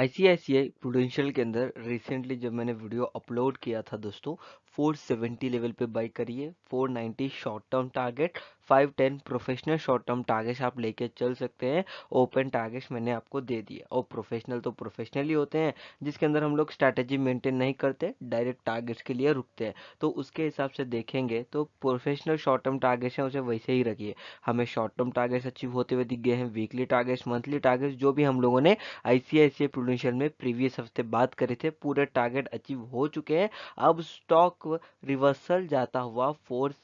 ICICI Prudential के अंदर recently जब मैंने वीडियो अपलोड किया था दोस्तों 470 लेवल पे बाई करिए 490 short term target five ten professional short term targets आप लेके चल सकते हैं ओपन टारगेट्स मैंने आपको दे दिया और प्रोफेशनल तो प्रोफेशनल ही होते हैं जिसके अंदर हम लोग स्ट्रैटेजी मेंटेन नहीं करते डायरेक्ट टारगेट्स के लिए रुकते हैं तो उसके हिसाब से देखेंगे तो प्रोफेशनल शॉर्ट टर्म टारगेट्स हैं उसे वैसे ही रखिए हमें शॉर्ट टर्म टारगेट्स अचीव होते हुए दिख गए हैं वीकली टारगेट्स मंथली टारगेट्स जो भी हम लोगों ने आई सी में प्रीवियस हफ्ते बात करे थे पूरे टारगेट अचीव हो चुके हैं अब स्टॉक रिवर्सल जाता हुआ फोर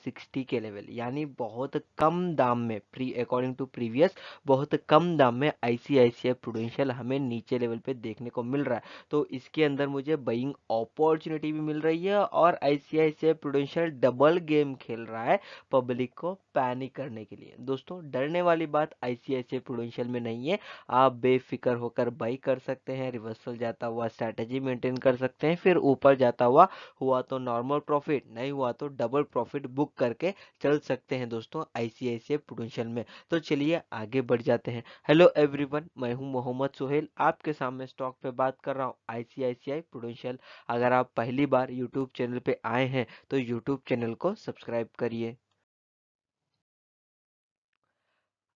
के लेवल यानी बहुत बहुत कम दाम में प्री अकॉर्डिंग टू प्रीवियस बहुत कम दाम में आईसीआईसीआई प्रोडेंशियल हमें नीचे लेवल पे देखने को मिल रहा है तो इसके अंदर मुझे बइंग अपॉर्चुनिटी भी मिल रही है और आईसीआईसीआई प्रूडेंशियल डबल गेम खेल रहा है पब्लिक को पैनिक करने के लिए दोस्तों डरने वाली बात आईसीआईसीआई प्रोडेंशियल में नहीं है आप बेफिक्र होकर बाई कर सकते हैं रिवर्सल जाता हुआ स्ट्रैटेजी मेंटेन कर सकते हैं फिर ऊपर जाता हुआ हुआ तो नॉर्मल प्रॉफिट नहीं हुआ तो डबल प्रॉफिट बुक करके चल सकते हैं दोस्तों दोस्तों आईसीआईसीआई प्रोडेंशियल में तो चलिए आगे बढ़ जाते हैं हेलो एवरीवन मैं हूं मोहम्मद सोहेल आपके सामने स्टॉक पे बात कर रहा हूं आईसीआईसीआई प्रोडेंशियल अगर आप पहली बार यूट्यूब चैनल पे आए हैं तो यूट्यूब चैनल को सब्सक्राइब करिए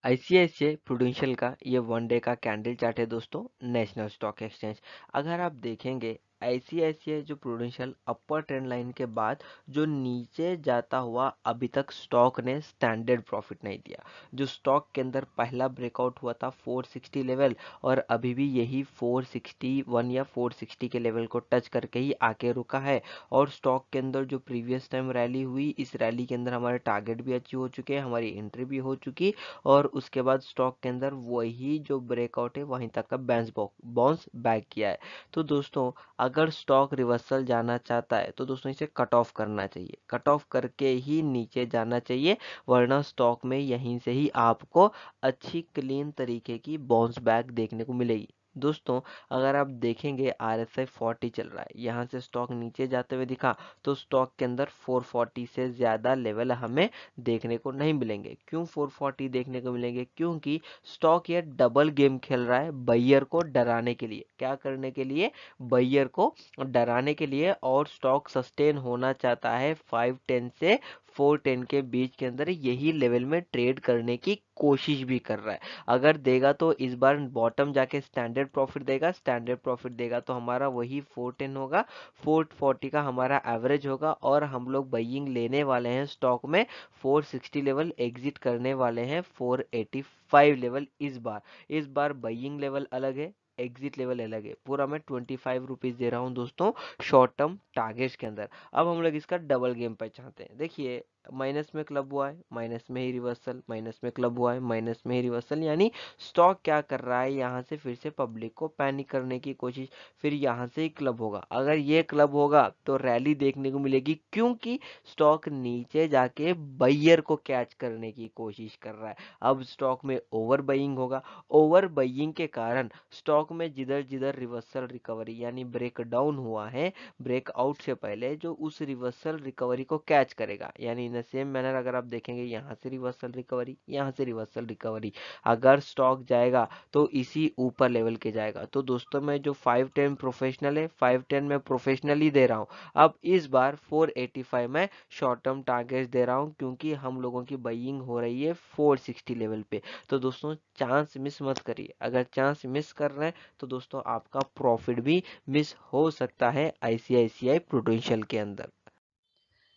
आईसीआईसीआई प्रोडेंशियल का ये वन डे का कैंडल चार्ट है दोस्तों नेशनल स्टॉक एक्सचेंज अगर आप देखेंगे ऐसी ऐसी है जो प्रोडेंशियल अपर ट्रेंड लाइन के बाद जो नीचे जाता हुआ अभी तक स्टॉक ने स्टैंडर्ड प्रॉफिट नहीं दिया जो स्टॉक के अंदर पहला ब्रेकआउट हुआ था 460 लेवल और अभी भी यही 461 या 460 के लेवल को टच करके ही आके रुका है और स्टॉक के अंदर जो प्रीवियस टाइम रैली हुई इस रैली के अंदर हमारे टारगेट भी अचीव हो चुके हैं हमारी एंट्री भी हो चुकी और उसके बाद स्टॉक के अंदर वही जो ब्रेकआउट है वहीं तक का बैंस बॉन्स बैक किया है तो दोस्तों अगर अगर स्टॉक रिवर्सल जाना चाहता है तो दोस्तों इसे कट ऑफ करना चाहिए कट ऑफ करके ही नीचे जाना चाहिए वरना स्टॉक में यहीं से ही आपको अच्छी क्लीन तरीके की बाउंस बैक देखने को मिलेगी दोस्तों अगर आप देखेंगे आर एस आई फोर्टी चल रहा है यहाँ से स्टॉक नीचे जाते हुए दिखा तो स्टॉक के अंदर फोर फोर्टी से ज़्यादा लेवल हमें देखने को नहीं मिलेंगे क्यों फोर फोर्टी देखने को मिलेंगे क्योंकि स्टॉक ये डबल गेम खेल रहा है बैयर को डराने के लिए क्या करने के लिए बैयर को डराने के लिए और स्टॉक सस्टेन होना चाहता है फाइव टेन से फोर टेन के बीच के अंदर यही लेवल में ट्रेड करने की कोशिश भी कर रहा है अगर देगा तो इस बार बॉटम जाके स्टैंडर्ड प्रॉफिट देगा स्टैंडर्ड प्रॉफिट देगा तो हमारा वही फोर टेन होगा फोर फोर्टी का हमारा एवरेज होगा और हम लोग बइंग लेने वाले हैं स्टॉक में फोर सिक्सटी लेवल एग्जिट करने वाले हैं फोर एटी फाइव लेवल इस बार इस बार बइंग लेवल अलग है एग्जिट लेवल अलग है पूरा मैं ट्वेंटी फाइव रुपीज़ दे रहा हूँ दोस्तों शॉर्ट टर्म टारगेट्स के अंदर अब हम लोग इसका डबल गेम पहचानते चाहते हैं देखिए माइनस में क्लब हुआ है माइनस में ही रिवर्सल माइनस में क्लब हुआ है माइनस में ही रिवर्सल यानी स्टॉक क्या कर रहा है यहाँ से फिर से पब्लिक को पैनिक करने की कोशिश फिर यहाँ से ही क्लब होगा अगर ये क्लब होगा तो रैली देखने को मिलेगी क्योंकि स्टॉक नीचे जाके बैयर को कैच करने की कोशिश कर रहा है अब स्टॉक में ओवर बइंग होगा ओवर बइंग के कारण स्टॉक में जिधर जिधर रिवर्सल रिकवरी यानी ब्रेक डाउन हुआ है ब्रेकआउट से पहले जो उस रिवर्सल रिकवरी को कैच करेगा यानी इन द सेम मैनर अगर आप देखेंगे यहाँ से रिवर्सल रिकवरी यहाँ से रिवर्सल रिकवरी अगर स्टॉक जाएगा तो इसी ऊपर लेवल के जाएगा तो दोस्तों मैं जो फाइव टेन प्रोफेशनल है फाइव टेन मैं प्रोफेशनली दे रहा हूँ अब इस बार फोर एटी फाइव में शॉर्ट टर्म टारगेट दे रहा हूँ क्योंकि हम लोगों की बइंग हो रही है फोर लेवल पे तो दोस्तों चांस मिस मत करिए अगर चांस मिस कर रहे हैं तो दोस्तों आपका प्रॉफिट भी मिस हो सकता है आईसीआईसीआई प्रोटेंशियल के अंदर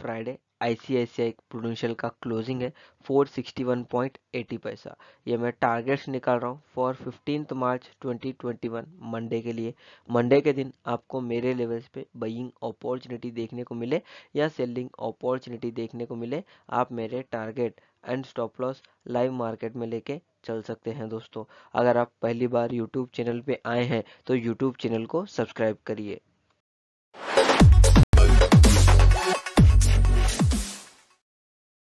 फ्राइडे आईसीआईसीआई प्रोडेंशियल का क्लोजिंग है 461.80 पैसा ये मैं टारगेट्स निकाल रहा हूँ फॉर फिफ्टीन मार्च 2021 मंडे के लिए मंडे के दिन आपको मेरे लेवल्स पे बइंग अपॉर्चुनिटी देखने को मिले या सेलिंग अपॉर्चुनिटी देखने को मिले आप मेरे target and stop loss live market में लेके चल सकते हैं दोस्तों अगर आप पहली बार यूट्यूब चैनल पर आए हैं तो यूट्यूब चैनल को सब्सक्राइब करिए